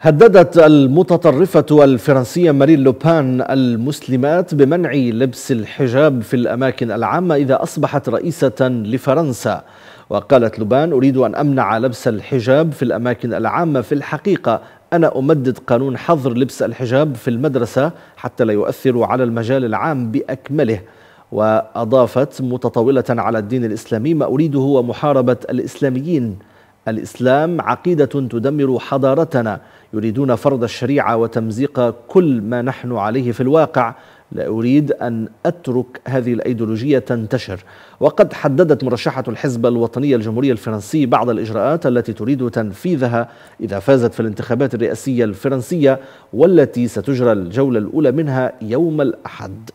هددت المتطرفة الفرنسية مارين لوبان المسلمات بمنع لبس الحجاب في الأماكن العامة إذا أصبحت رئيسة لفرنسا وقالت لوبان أريد أن أمنع لبس الحجاب في الأماكن العامة في الحقيقة أنا أمدد قانون حظر لبس الحجاب في المدرسة حتى لا يؤثر على المجال العام بأكمله وأضافت متطاولة على الدين الإسلامي ما أريده هو محاربة الإسلاميين الإسلام عقيدة تدمر حضارتنا يريدون فرض الشريعة وتمزيق كل ما نحن عليه في الواقع لا أريد أن أترك هذه الأيديولوجية تنتشر وقد حددت مرشحة الحزب الوطني الجمهوري الفرنسي بعض الإجراءات التي تريد تنفيذها إذا فازت في الانتخابات الرئاسية الفرنسية والتي ستجرى الجولة الأولى منها يوم الأحد